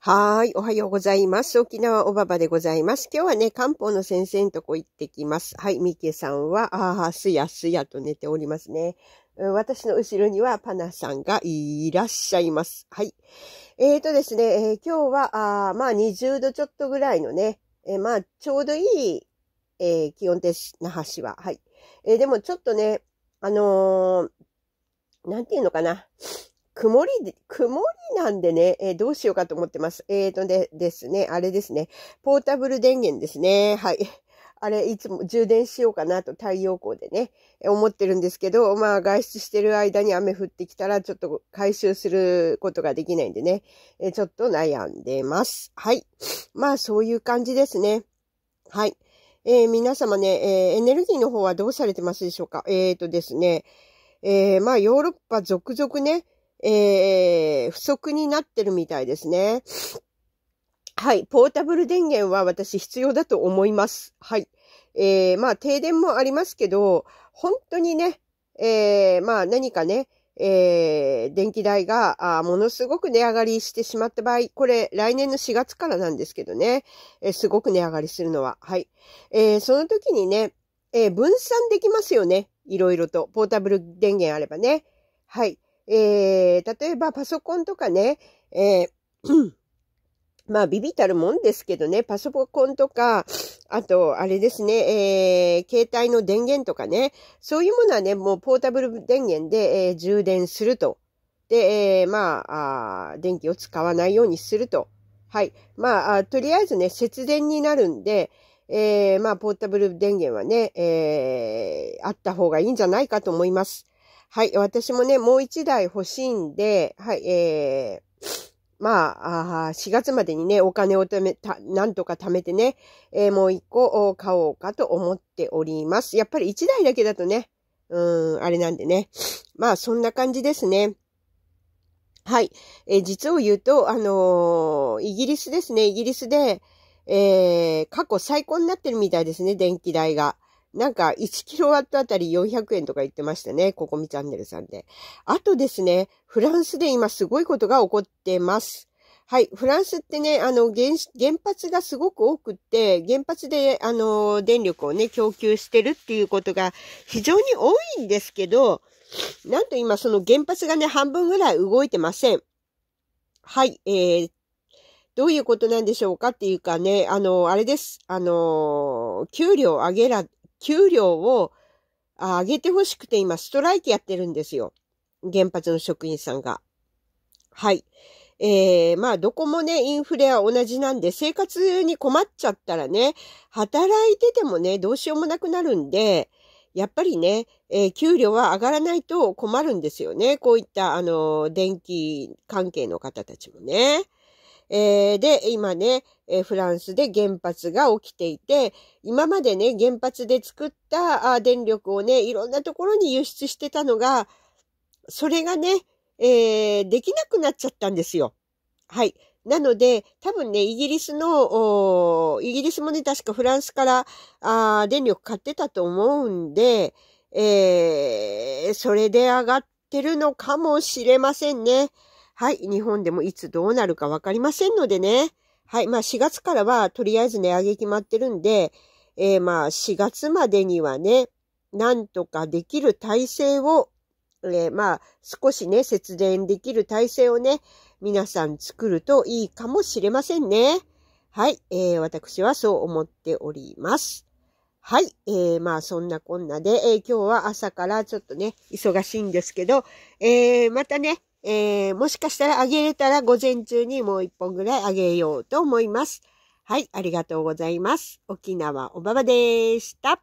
はい。おはようございます。沖縄おばばでございます。今日はね、漢方の先生のとこ行ってきます。はい。みけさんは、ああ、すやすやと寝ておりますね。私の後ろにはパナさんがいらっしゃいます。はい。えーとですね、えー、今日は、あまあ20度ちょっとぐらいのね、えー、まあちょうどいい、えー、気温です。那覇市は。はい。えー、でもちょっとね、あのー、なんていうのかな。曇り、曇りなんでね、えー、どうしようかと思ってます。えーとでですね、あれですね。ポータブル電源ですね。はい。あれ、いつも充電しようかなと太陽光でね、思ってるんですけど、まあ外出してる間に雨降ってきたらちょっと回収することができないんでね、えちょっと悩んでます。はい。まあそういう感じですね。はい。えー、皆様ね、えー、エネルギーの方はどうされてますでしょうかえーとですね、えー、まあヨーロッパ続々ね、えー、不足になってるみたいですね。はい。ポータブル電源は私必要だと思います。はい。えー、まあ停電もありますけど、本当にね、えー、まあ何かね、えー、電気代があものすごく値上がりしてしまった場合、これ来年の4月からなんですけどね、えー、すごく値上がりするのは。はい。えー、その時にね、えー、分散できますよね。いろいろと。ポータブル電源あればね。はい。えー、例えばパソコンとかね、えー、まあ、ビビたるもんですけどね、パソコンとか、あと、あれですね、えー、携帯の電源とかね、そういうものはね、もうポータブル電源で、えー、充電すると。で、えー、まああ、電気を使わないようにすると。はい。まあ、とりあえずね、節電になるんで、えー、まあ、ポータブル電源はね、えー、あった方がいいんじゃないかと思います。はい、私もね、もう一台欲しいんで、はい、えー、まあ、あ4月までにね、お金をため、た、なんとか貯めてね、えー、もう一個買おうかと思っております。やっぱり一台だけだとね、うん、あれなんでね。まあ、そんな感じですね。はい。えー、実を言うと、あのー、イギリスですね。イギリスで、えー、過去最高になってるみたいですね、電気代が。なんか1キロワットあたり400円とか言ってましたね。ここみチャンネルさんで。あとですね、フランスで今すごいことが起こってます。はい。フランスってね、あの、原、原発がすごく多くって、原発で、あの、電力をね、供給してるっていうことが非常に多いんですけど、なんと今その原発がね、半分ぐらい動いてません。はい。えー、どういうことなんでしょうかっていうかね、あの、あれです。あの、給料上げら、給料を上げてほしくて今ストライキやってるんですよ。原発の職員さんが。はい。えー、まあどこもね、インフレは同じなんで、生活に困っちゃったらね、働いててもね、どうしようもなくなるんで、やっぱりね、えー、給料は上がらないと困るんですよね。こういった、あの、電気関係の方たちもね。えー、で、今ね、えー、フランスで原発が起きていて、今までね、原発で作ったあ電力をね、いろんなところに輸出してたのが、それがね、えー、できなくなっちゃったんですよ。はい。なので、多分ね、イギリスの、イギリスもね、確かフランスからあ電力買ってたと思うんで、えー、それで上がってるのかもしれませんね。はい、日本でもいつどうなるかわかりませんのでね。はい、まあ4月からはとりあえず値上げ決まってるんで、えー、まあ4月までにはね、なんとかできる体制を、えー、まあ少しね、節電できる体制をね、皆さん作るといいかもしれませんね。はい、えー、私はそう思っております。はい。えー、まあ、そんなこんなで、えー、今日は朝からちょっとね、忙しいんですけど、えー、またね、えー、もしかしたらあげれたら午前中にもう一本ぐらいあげようと思います。はい、ありがとうございます。沖縄おばばでした。